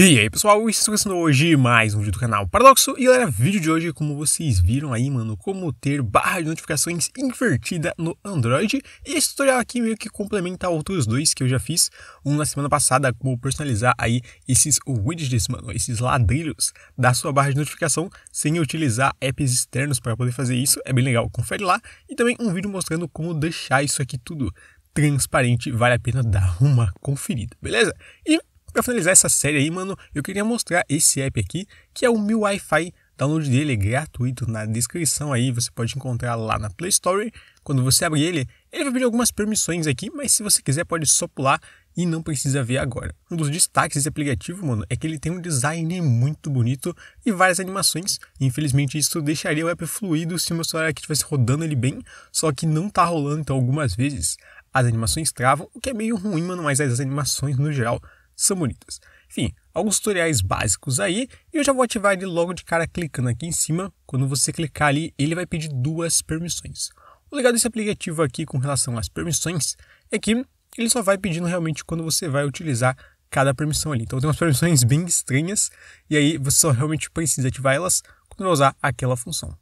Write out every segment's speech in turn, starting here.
E aí pessoal, estou começando hoje mais um vídeo do canal Paradoxo E galera, vídeo de hoje como vocês viram aí mano, como ter barra de notificações invertida no Android E esse tutorial aqui meio que complementa outros dois que eu já fiz Um na semana passada, como personalizar aí esses widgets mano, esses ladrilhos da sua barra de notificação Sem utilizar apps externos para poder fazer isso, é bem legal, confere lá E também um vídeo mostrando como deixar isso aqui tudo transparente, vale a pena dar uma conferida, beleza? E para finalizar essa série aí, mano, eu queria mostrar esse app aqui, que é o meu Wi-Fi. download dele é gratuito na descrição aí, você pode encontrar lá na Play Store. Quando você abrir ele, ele vai pedir algumas permissões aqui, mas se você quiser pode só pular e não precisa ver agora. Um dos destaques desse aplicativo, mano, é que ele tem um design muito bonito e várias animações. Infelizmente, isso deixaria o app fluido se o meu celular aqui estivesse rodando ele bem, só que não tá rolando, então algumas vezes as animações travam, o que é meio ruim, mano, mas as animações no geral são bonitas. Enfim, alguns tutoriais básicos aí, e eu já vou ativar ele logo de cara clicando aqui em cima. Quando você clicar ali, ele vai pedir duas permissões. O legal desse aplicativo aqui com relação às permissões é que ele só vai pedindo realmente quando você vai utilizar cada permissão ali. Então tem umas permissões bem estranhas e aí você só realmente precisa ativar elas quando vai usar aquela função.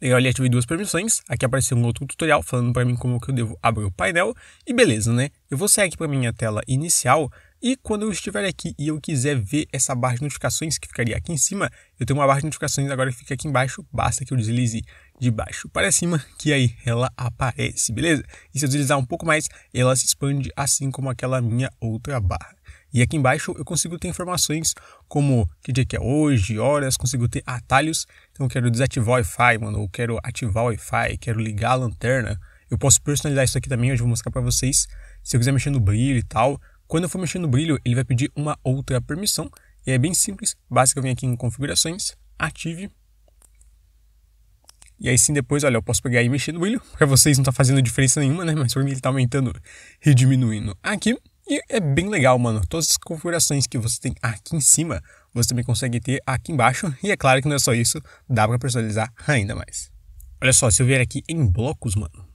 Legal, ali ativei duas permissões, aqui apareceu um outro tutorial falando para mim como que eu devo abrir o painel e beleza, né? Eu vou sair aqui para minha tela inicial, e quando eu estiver aqui e eu quiser ver essa barra de notificações que ficaria aqui em cima, eu tenho uma barra de notificações agora que fica aqui embaixo, basta que eu deslize de baixo para cima, que aí ela aparece, beleza? E se eu deslizar um pouco mais, ela se expande assim como aquela minha outra barra. E aqui embaixo eu consigo ter informações como que dia que é hoje, horas, consigo ter atalhos. Então eu quero desativar o Wi-Fi, mano, ou quero ativar o Wi-Fi, quero ligar a lanterna. Eu posso personalizar isso aqui também, eu vou mostrar para vocês. Se eu quiser mexer no brilho e tal, quando eu for mexer no brilho, ele vai pedir uma outra permissão, e é bem simples, basta eu venho aqui em configurações, ative, e aí sim depois, olha, eu posso pegar e mexer no brilho, para vocês não está fazendo diferença nenhuma, né, mas para mim ele está aumentando e diminuindo aqui, e é bem legal, mano, todas as configurações que você tem aqui em cima, você também consegue ter aqui embaixo, e é claro que não é só isso, dá para personalizar ainda mais. Olha só, se eu vier aqui em blocos, mano,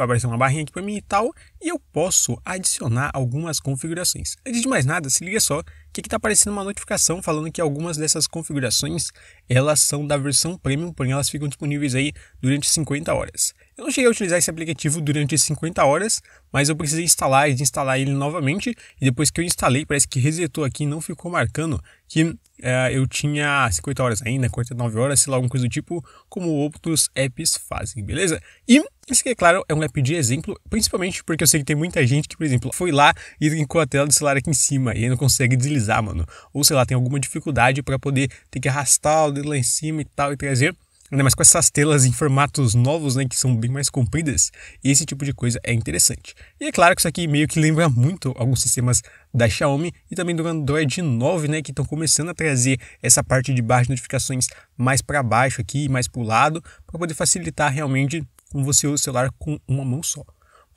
vai aparecer uma barrinha aqui para mim e tal, e eu posso adicionar algumas configurações. Antes de mais nada, se liga só que aqui está aparecendo uma notificação falando que algumas dessas configurações elas são da versão premium, porém elas ficam disponíveis aí durante 50 horas. Eu não cheguei a utilizar esse aplicativo durante 50 horas, mas eu precisei instalar e desinstalar ele novamente. E depois que eu instalei, parece que resetou aqui e não ficou marcando que é, eu tinha 50 horas ainda, 49 horas, sei lá, alguma coisa do tipo, como outros apps fazem, beleza? E esse aqui, é claro, é um app de exemplo, principalmente porque eu sei que tem muita gente que, por exemplo, foi lá e trincou a tela do celular aqui em cima e não consegue deslizar, mano. Ou sei lá, tem alguma dificuldade para poder ter que arrastar o dedo lá em cima e tal e trazer. Ainda mais com essas telas em formatos novos, né, que são bem mais compridas, esse tipo de coisa é interessante. E é claro que isso aqui meio que lembra muito alguns sistemas da Xiaomi e também do Android 9, né, que estão começando a trazer essa parte de barra de notificações mais para baixo aqui, mais para o lado, para poder facilitar realmente você usa o celular com uma mão só.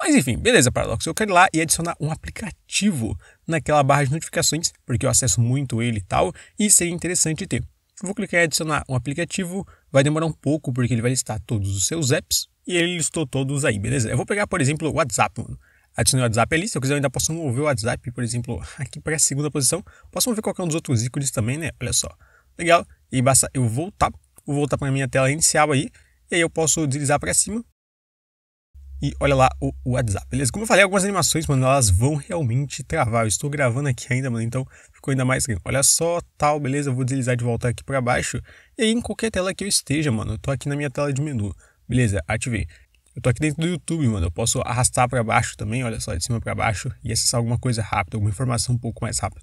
Mas enfim, beleza, Paradox. Eu quero ir lá e adicionar um aplicativo naquela barra de notificações, porque eu acesso muito ele e tal, e seria interessante ter. Vou clicar em adicionar um aplicativo, vai demorar um pouco porque ele vai listar todos os seus apps e ele listou todos aí, beleza? Eu vou pegar, por exemplo, o WhatsApp, mano. Adicionei o WhatsApp ali, se eu quiser eu ainda posso mover o WhatsApp, por exemplo, aqui para a segunda posição. Posso mover qualquer um dos outros ícones também, né? Olha só. Legal. E basta eu voltar, vou voltar para minha tela inicial aí, e aí eu posso deslizar para cima e olha lá o WhatsApp, beleza? Como eu falei, algumas animações, mano, elas vão realmente travar. Eu estou gravando aqui ainda, mano, então ficou ainda mais grande. Olha só, tal, beleza? Eu vou deslizar de volta aqui para baixo. E aí, em qualquer tela que eu esteja, mano, eu tô aqui na minha tela de menu. Beleza, ativei. Eu tô aqui dentro do YouTube, mano. Eu posso arrastar para baixo também, olha só, de cima para baixo, e acessar alguma coisa rápida, alguma informação um pouco mais rápida.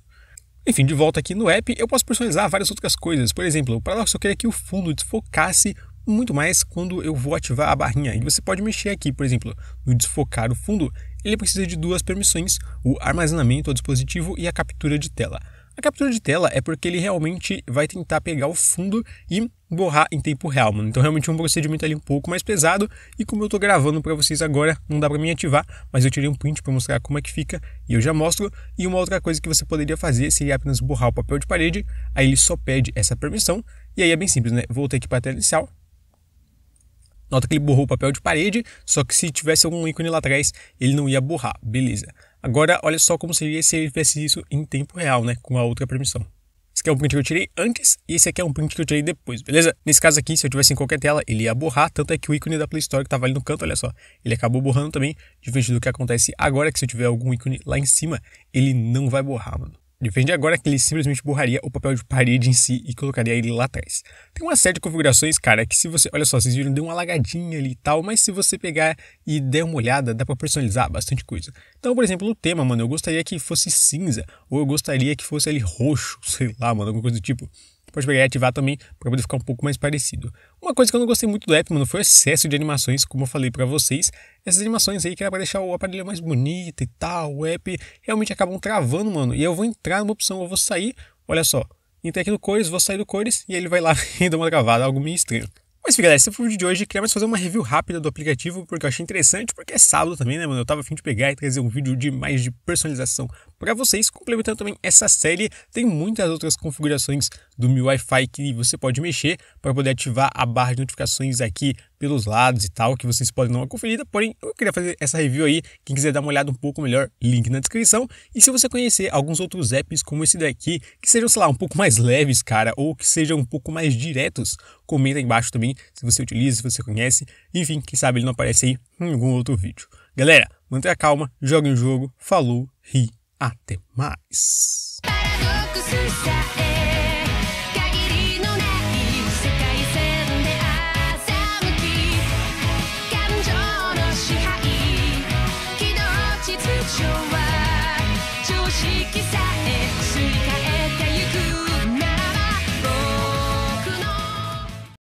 Enfim, de volta aqui no app, eu posso personalizar várias outras coisas. Por exemplo, para se eu queria que o fundo desfocasse muito mais quando eu vou ativar a barrinha. E você pode mexer aqui, por exemplo, no desfocar o fundo, ele precisa de duas permissões, o armazenamento ao dispositivo e a captura de tela. A captura de tela é porque ele realmente vai tentar pegar o fundo e borrar em tempo real, mano. Então realmente é um procedimento ali um pouco mais pesado e como eu tô gravando para vocês agora, não dá para mim ativar, mas eu tirei um print para mostrar como é que fica e eu já mostro. E uma outra coisa que você poderia fazer seria apenas borrar o papel de parede, aí ele só pede essa permissão e aí é bem simples, né? Voltei aqui para a tela inicial, Nota que ele borrou o papel de parede, só que se tivesse algum ícone lá atrás, ele não ia borrar, beleza. Agora, olha só como seria se ele fizesse isso em tempo real, né, com a outra permissão. Esse aqui é um print que eu tirei antes e esse aqui é um print que eu tirei depois, beleza? Nesse caso aqui, se eu tivesse em qualquer tela, ele ia borrar, tanto é que o ícone da Play Store que estava ali no canto, olha só, ele acabou borrando também, diferente do que acontece agora, que se eu tiver algum ícone lá em cima, ele não vai borrar, mano. Depende agora que ele simplesmente borraria o papel de parede em si e colocaria ele lá atrás. Tem uma série de configurações, cara, que se você. Olha só, vocês viram, deu uma lagadinha ali e tal, mas se você pegar e der uma olhada, dá pra personalizar bastante coisa. Então, por exemplo, o tema, mano, eu gostaria que fosse cinza, ou eu gostaria que fosse ali roxo, sei lá, mano, alguma coisa do tipo. Pode pegar e ativar também para poder ficar um pouco mais parecido. Uma coisa que eu não gostei muito do app, mano, foi o excesso de animações, como eu falei para vocês. Essas animações aí que era para deixar o aparelho mais bonito e tal, o app, realmente acabam travando, mano. E eu vou entrar numa opção, eu vou sair, olha só, entrei aqui no cores, vou sair do cores e ele vai lá e dá uma travada, algo meio estranho. Mas enfim, galera, esse foi é o vídeo de hoje. Queria mais fazer uma review rápida do aplicativo, porque eu achei interessante, porque é sábado também, né, mano? Eu tava afim de pegar e trazer um vídeo de mais de personalização para vocês. Complementando também essa série, tem muitas outras configurações do meu Wi-Fi que você pode mexer para poder ativar a barra de notificações aqui pelos lados e tal, que vocês podem dar uma conferida. Porém, eu queria fazer essa review aí. Quem quiser dar uma olhada um pouco melhor, link na descrição. E se você conhecer alguns outros apps como esse daqui, que sejam, sei lá, um pouco mais leves, cara, ou que sejam um pouco mais diretos, comenta aí embaixo também se você utiliza, se você conhece. Enfim, quem sabe ele não aparece aí em algum outro vídeo. Galera, mantenha calma, joga um jogo, falou, ri até mais! É.